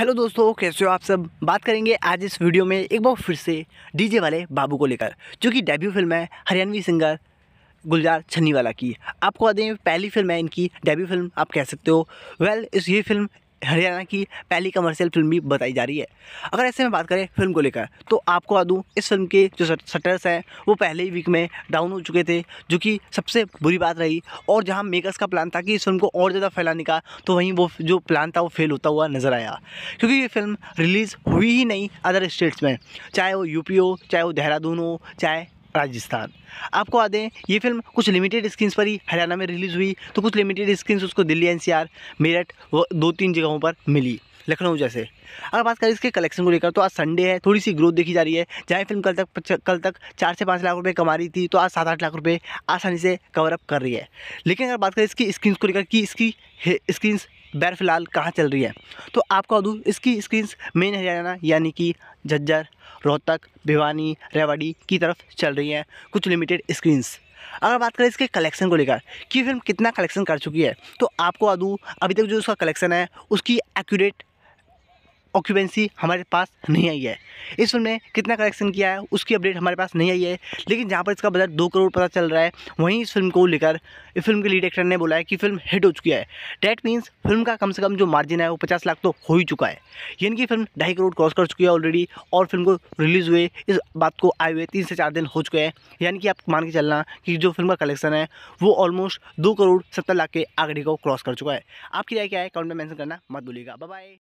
hello दोस्तों कैसे हो आप सब बात करेंगे आज इस वीडियो में एक बार फिर से डीजे वाले बाबू को लेकर जो कि डेब्यू फिल्म है हरियाणवी सिंगर गुलजार छन्नीवाला की आपको बता दें पहली फिल्म है इनकी डेब्यू फिल्म आप कह सकते हो वेल इस ये फिल्म हरियाणा की पहली कमर्शियल फिल्म भी बताई जा रही है अगर ऐसे में बात करें फिल्म को लेकर तो आपको आ दूँ इस फिल्म के जो सटर्स हैं वो पहले ही वीक में डाउन हो चुके थे जो कि सबसे बुरी बात रही और जहाँ मेकर्स का प्लान था कि इस फिल्म को और ज़्यादा फैलाने का तो वहीं वो जो प्लान था वो फेल होता हुआ नज़र आया क्योंकि ये फिल्म रिलीज़ हुई ही नहीं अदर स्टेट्स में चाहे वो यूपी हो चाहे वो देहरादून हो चाहे राजस्थान आपको आ दें ये फिल्म कुछ लिमिटेड स्क्रीन्स पर ही हरियाणा में रिलीज़ हुई तो कुछ लिमिटेड स्क्रीन्स उसको दिल्ली एनसीआर मेरठ व दो तीन जगहों पर मिली लखनऊ जैसे अगर बात करें इसके कलेक्शन को लेकर तो आज संडे है थोड़ी सी ग्रोथ देखी जा रही है जहाँ फिल्म कल तक कल तक चार से पाँच लाख रुपये कमा रही थी तो आज सात आठ लाख रुपये आसानी से कवर अप कर रही है लेकिन अगर बात करें इसकी स्क्रीन को लेकर कि इसकी स्क्रीन बैर फिलहाल कहाँ चल रही है तो आपको दूँ इसकी स्क्रीन मेन हरियाणा यानी कि झज्जर रोहतक भिवानी रेवाड़ी की तरफ चल रही हैं कुछ लिमिटेड स्क्रीन्स अगर बात करें इसके कलेक्शन को लेकर कि फिल्म कितना कलेक्शन कर चुकी है तो आपको आदू अभी तक जो उसका कलेक्शन है उसकी एक्यूरेट ऑक्यूपेंसी हमारे पास नहीं आई है इस फिल्म ने कितना कलेक्शन किया है उसकी अपडेट हमारे पास नहीं आई है लेकिन जहाँ पर इसका बजट दो करोड़ पता चल रहा है वहीं इस फिल्म को लेकर इस फिल्म के लीड एक्टर ने बोला है कि फिल्म हिट हो चुकी है डैट मीन्स फिल्म का कम से कम जो मार्जिन है वो पचास लाख तो हो ही चुका है यानी कि फिल्म ढाई करोड़ क्रॉस कर चुकी है ऑलरेडी और फिल्म को रिलीज़ हुए इस बात को आए हुए तीन से चार दिन हो चुके हैं यानी कि आप मान के चलना कि जो फिल्म का कलेक्शन है वो ऑलमोस्ट दो करोड़ सत्तर लाख के आंकड़े को क्रॉस कर चुका है आपकी राय क्या है अकाउंट में मैंसन करना मत भूलिएगा बाय